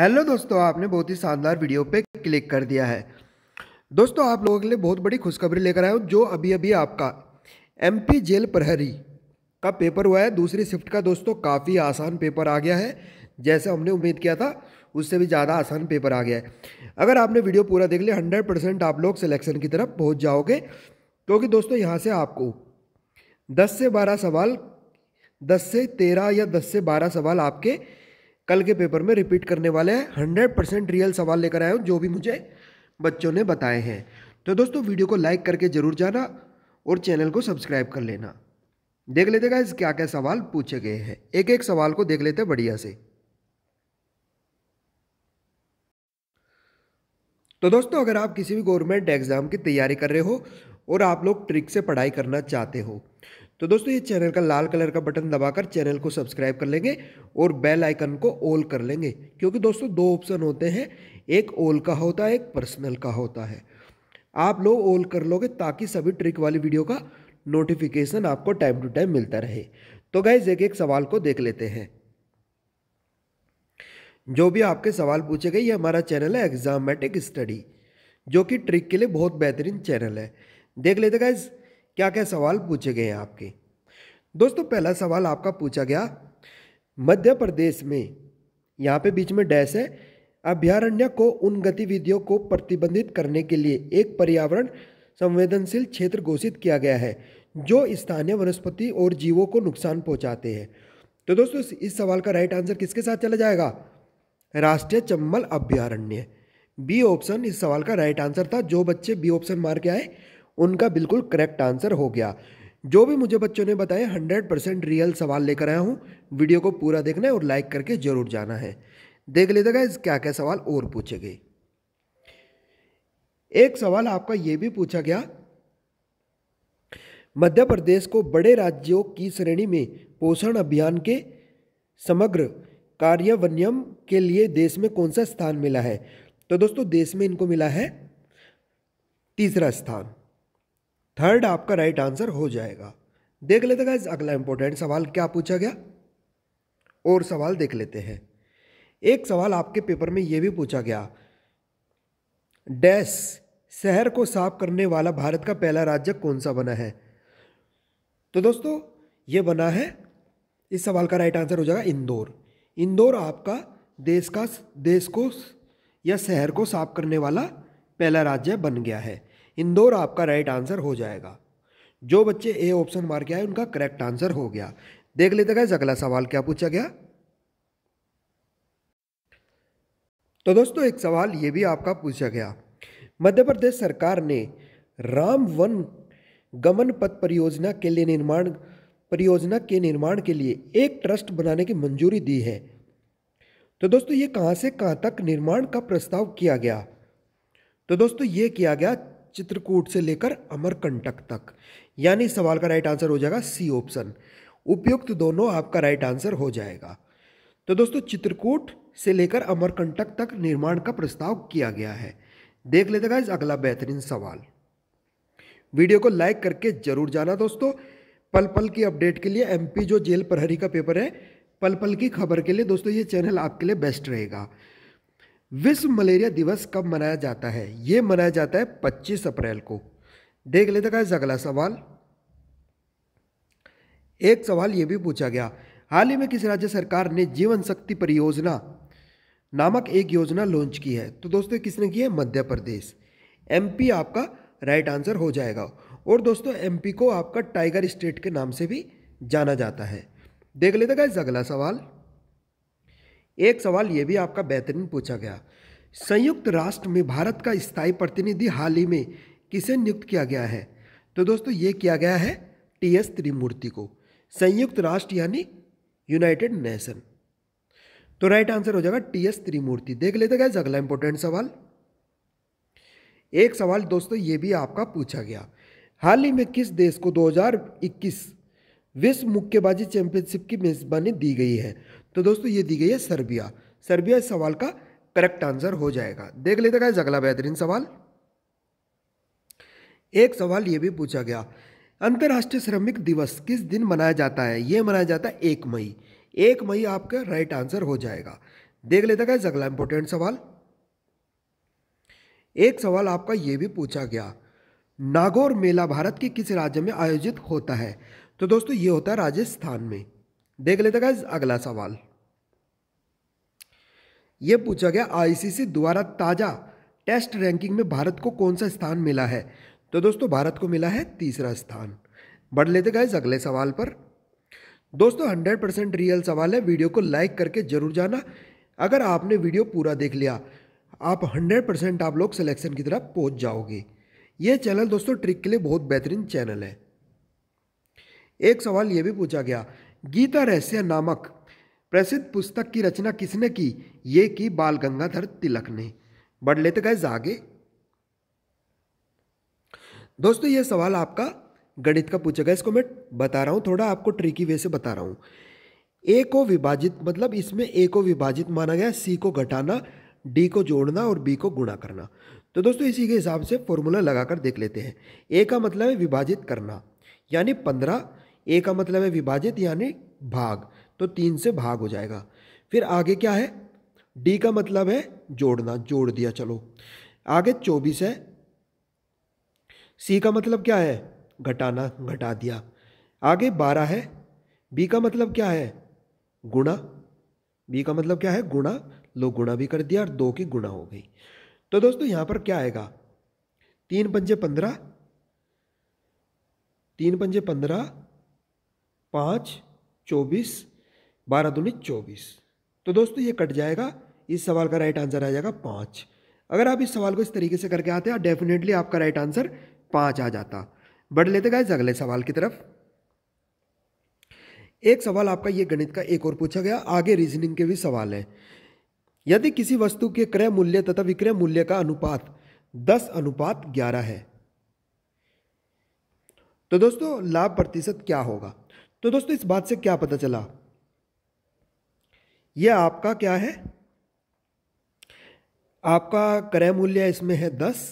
hello दोस्तों आपने बहुत ही शानदार वीडियो पे क्लिक कर दिया है दोस्तों आप लोगों के लिए बहुत बड़ी खुशखबरी लेकर आया हूँ जो अभी अभी आपका एमपी जेल प्रहरी का पेपर हुआ है दूसरी शिफ्ट का दोस्तों काफ़ी आसान पेपर आ गया है जैसे हमने उम्मीद किया था उससे भी ज़्यादा आसान पेपर आ गया है अगर आपने वीडियो पूरा देख लिया हंड्रेड परसेंट आप लोग सिलेक्शन की तरफ पहुँच जाओगे क्योंकि दोस्तों यहाँ से आपको दस से बारह सवाल दस से तेरह या दस से बारह सवाल आपके कल के पेपर में रिपीट करने वाले हैं हंड्रेड परसेंट रियल सवाल लेकर आया हूँ जो भी मुझे बच्चों ने बताए हैं तो दोस्तों वीडियो को लाइक करके ज़रूर जाना और चैनल को सब्सक्राइब कर लेना देख लेते हैं क्या क्या सवाल पूछे गए हैं एक एक सवाल को देख लेते बढ़िया से तो दोस्तों अगर आप किसी भी गवर्नमेंट एग्ज़ाम की तैयारी कर रहे हो और आप लोग ट्रिक से पढ़ाई करना चाहते हो तो दोस्तों ये चैनल का लाल कलर का बटन दबाकर चैनल को सब्सक्राइब कर लेंगे और बेल आइकन को ऑल कर लेंगे क्योंकि दोस्तों दो ऑप्शन होते हैं एक ऑल का होता है एक पर्सनल का होता है आप लोग ऑल कर लोगे ताकि सभी ट्रिक वाली वीडियो का नोटिफिकेशन आपको टाइम टू टाइम मिलता रहे तो गाइज एक एक सवाल को देख लेते हैं जो भी आपके सवाल पूछे गए ये हमारा चैनल है एग्जामेटिक स्टडी जो कि ट्रिक के लिए बहुत बेहतरीन चैनल है देख लेते गाइज़ क्या क्या सवाल पूछे गए हैं आपके दोस्तों पहला सवाल आपका पूछा गया मध्य प्रदेश में यहाँ पे बीच में डैश है अभ्यारण्य को उन गतिविधियों को प्रतिबंधित करने के लिए एक पर्यावरण संवेदनशील क्षेत्र घोषित किया गया है जो स्थानीय वनस्पति और जीवों को नुकसान पहुंचाते हैं तो दोस्तों इस सवाल का राइट आंसर किसके साथ चला जाएगा राष्ट्रीय चंबल अभ्यारण्य बी ऑप्शन इस सवाल का राइट आंसर था जो बच्चे बी ऑप्शन मार के आए उनका बिल्कुल करेक्ट आंसर हो गया जो भी मुझे बच्चों ने बताया हंड्रेड परसेंट रियल सवाल लेकर आया हूँ वीडियो को पूरा देखना है और लाइक करके ज़रूर जाना है देख लीजिएगा इस क्या क्या सवाल और पूछे गए एक सवाल आपका ये भी पूछा गया मध्य प्रदेश को बड़े राज्यों की श्रेणी में पोषण अभियान के समग्र कार्यवन्यम के लिए देश में कौन सा स्थान मिला है तो दोस्तों देश में इनको मिला है तीसरा स्थान थर्ड आपका राइट आंसर हो जाएगा देख लेते गाइज अगला इंपॉर्टेंट सवाल क्या पूछा गया और सवाल देख लेते हैं एक सवाल आपके पेपर में यह भी पूछा गया डैश शहर को साफ करने वाला भारत का पहला राज्य कौन सा बना है तो दोस्तों ये बना है इस सवाल का राइट आंसर हो जाएगा इंदौर इंदौर आपका देश का देश को या शहर को साफ करने वाला पहला राज्य बन गया है इंदौर आपका राइट आंसर हो जाएगा जो बच्चे ए ऑप्शन मार के आए उनका करेक्ट आंसर हो गया देख लेते गए अगला सवाल क्या पूछा गया तो दोस्तों एक सवाल ये भी आपका पूछा गया मध्य प्रदेश सरकार ने राम वन गमन पथ परियोजना के लिए निर्माण परियोजना के निर्माण के लिए एक ट्रस्ट बनाने की मंजूरी दी है तो दोस्तों ये कहाँ से कहाँ तक निर्माण का प्रस्ताव किया गया तो दोस्तों ये किया गया चित्रकूट से लेकर अमरकंटक तक यानी सवाल का राइट आंसर हो जाएगा सी ऑप्शन उपयुक्त दोनों आपका राइट आंसर हो जाएगा तो दोस्तों चित्रकूट से लेकर अमरकंटक तक निर्माण का प्रस्ताव किया गया है देख लेते इस अगला बेहतरीन सवाल वीडियो को लाइक करके जरूर जाना दोस्तों पल पल की अपडेट के लिए एमपी जो जेल प्रहरी का पेपर है पल पल की खबर के लिए दोस्तों ये चैनल आपके लिए बेस्ट रहेगा विश्व मलेरिया दिवस कब मनाया जाता है ये मनाया जाता है 25 अप्रैल को देख लेते का अगला सवाल एक सवाल ये भी पूछा गया हाल ही में किस राज्य सरकार ने जीवन शक्ति परियोजना नामक एक योजना लॉन्च की है तो दोस्तों किसने की है मध्य प्रदेश एमपी आपका राइट आंसर हो जाएगा और दोस्तों एमपी को आपका टाइगर स्टेट के नाम से भी जाना जाता है देख लेते हैं अगला सवाल एक सवाल ये भी आपका बेहतरीन पूछा गया संयुक्त राष्ट्र में भारत का स्थायी प्रतिनिधि हाल ही में किसे नियुक्त किया गया है तो दोस्तों ये किया गया है टी एस त्रिमूर्ति को संयुक्त राष्ट्र यानी यूनाइटेड नेशन तो राइट आंसर हो जाएगा टी एस त्रिमूर्ति देख लेते गए अगला इंपॉर्टेंट सवाल एक सवाल दोस्तों ये भी आपका पूछा गया हाल ही में किस देश को 2021 विश्व मुक्केबाजी चैंपियनशिप की मेज़बानी दी गई है तो दोस्तों ये दी गई है सर्बिया सर्बिया इस सवाल का करेक्ट आंसर हो जाएगा देख लेते हैं अगला बेहतरीन सवाल एक सवाल ये भी पूछा गया अंतर्राष्ट्रीय श्रमिक दिवस किस दिन मनाया जाता है ये मनाया जाता है एक मई एक मई आपका राइट आंसर हो जाएगा देख लेते हैं अगला इंपॉर्टेंट सवाल एक सवाल आपका ये भी पूछा गया नागौर मेला भारत के किस राज्य में आयोजित होता है तो दोस्तों ये होता है राजस्थान में देख लेते हैं अगला सवाल ये पूछा गया आईसीसी द्वारा ताज़ा टेस्ट रैंकिंग में भारत को कौन सा स्थान मिला है तो दोस्तों भारत को मिला है तीसरा स्थान बढ़ लेते गए अगले सवाल पर दोस्तों 100 परसेंट रियल सवाल है वीडियो को लाइक करके जरूर जाना अगर आपने वीडियो पूरा देख लिया आप 100 परसेंट आप लोग सिलेक्शन की तरफ पहुंच जाओगे ये चैनल दोस्तों ट्रिक के लिए बहुत बेहतरीन चैनल है एक सवाल यह भी पूछा गया गीता रहस्य नामक प्रसिद्ध पुस्तक की रचना किसने की ये की बाल गंगाधर तिलक ने बढ़ लेते गए जागे दोस्तों ये सवाल आपका गणित का पूछा गया इसको मैं बता रहा हूं थोड़ा आपको ट्रिकी वे से बता रहा हूं ए को विभाजित मतलब इसमें ए को विभाजित माना गया सी को घटाना डी को जोड़ना और बी को गुणा करना तो दोस्तों इसी के हिसाब से फॉर्मूला लगाकर देख लेते हैं ए का मतलब है विभाजित करना यानी पंद्रह ए का मतलब है विभाजित यानी भाग तो तीन से भाग हो जाएगा फिर आगे क्या है डी का मतलब है जोड़ना जोड़ दिया चलो आगे चौबीस है सी का मतलब क्या है घटाना घटा दिया आगे बारह है बी का मतलब क्या है गुणा बी का मतलब क्या है गुणा लो गुणा भी कर दिया और दो की गुणा हो गई तो दोस्तों यहां पर क्या आएगा तीन पंजे पंद्रह तीन पंजे पंद्रह पाँच चौबीस बारह दूनी चौबीस तो दोस्तों ये कट जाएगा इस सवाल का राइट आंसर आ जाएगा पाँच अगर आप इस सवाल को इस तरीके से करके आते हैं डेफिनेटली आपका राइट आंसर पाँच आ जाता बढ़ लेते गए अगले सवाल की तरफ एक सवाल आपका ये गणित का एक और पूछा गया आगे रीजनिंग के भी सवाल हैं यदि किसी वस्तु के क्रय मूल्य तथा विक्रय मूल्य का अनुपात दस अनुपात ग्यारह है तो दोस्तों लाभ प्रतिशत क्या होगा तो दोस्तों इस बात से क्या पता चला यह आपका क्या है आपका क्रय मूल्य इसमें है दस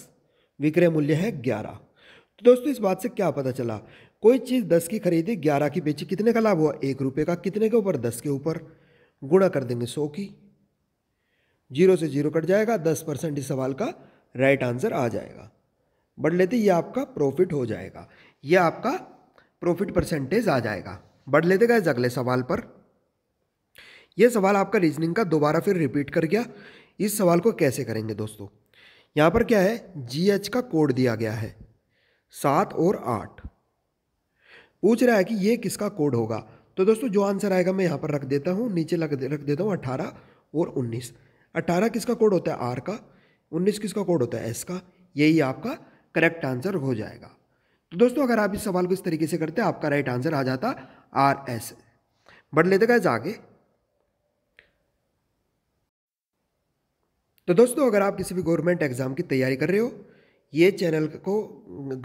विक्रय मूल्य है ग्यारह तो दोस्तों इस बात से क्या पता चला कोई चीज़ दस की खरीदी ग्यारह की बेची कितने का लाभ हुआ एक रुपये का कितने के ऊपर दस के ऊपर गुणा कर देंगे सौ की जीरो से जीरो कट जाएगा दस परसेंट इस सवाल का राइट आंसर आ जाएगा बढ़ लेते ये आपका प्रॉफिट हो जाएगा यह आपका प्रॉफिट परसेंटेज आ जाएगा बढ़ लेते गए अगले सवाल पर यह सवाल आपका रीजनिंग का दोबारा फिर रिपीट कर गया इस सवाल को कैसे करेंगे दोस्तों यहाँ पर क्या है जी एच का कोड दिया गया है सात और आठ पूछ रहा है कि ये किसका कोड होगा तो दोस्तों जो आंसर आएगा मैं यहाँ पर रख देता हूँ नीचे लग रख देता हूँ अठारह और उन्नीस अट्ठारह किसका कोड होता है आर का उन्नीस किसका कोड होता है एस का यही आपका करेक्ट आंसर हो जाएगा तो दोस्तों अगर आप इस सवाल को इस तरीके से करते आपका राइट आंसर आ जाता आर एस बढ़ लेते गए जाके तो दोस्तों अगर आप किसी भी गवर्नमेंट एग्ज़ाम की तैयारी कर रहे हो ये चैनल को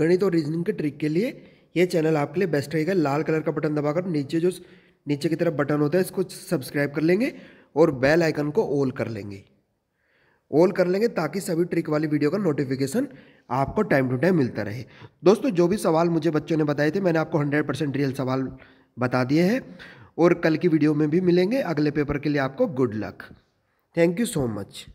गणित और रीजनिंग के ट्रिक के लिए ये चैनल आपके लिए बेस्ट रहेगा लाल कलर का बटन दबाकर नीचे जो नीचे की तरफ बटन होता है इसको सब्सक्राइब कर लेंगे और बेल आइकन को ऑल कर लेंगे ऑल कर लेंगे ताकि सभी ट्रिक वाली वीडियो का नोटिफिकेशन आपको टाइम टू टाइम मिलता रहे दोस्तों जो भी सवाल मुझे बच्चों ने बताए थे मैंने आपको हंड्रेड परसेंट रियल सवाल बता दिए हैं और कल की वीडियो में भी मिलेंगे अगले पेपर के लिए आपको good luck thank you so much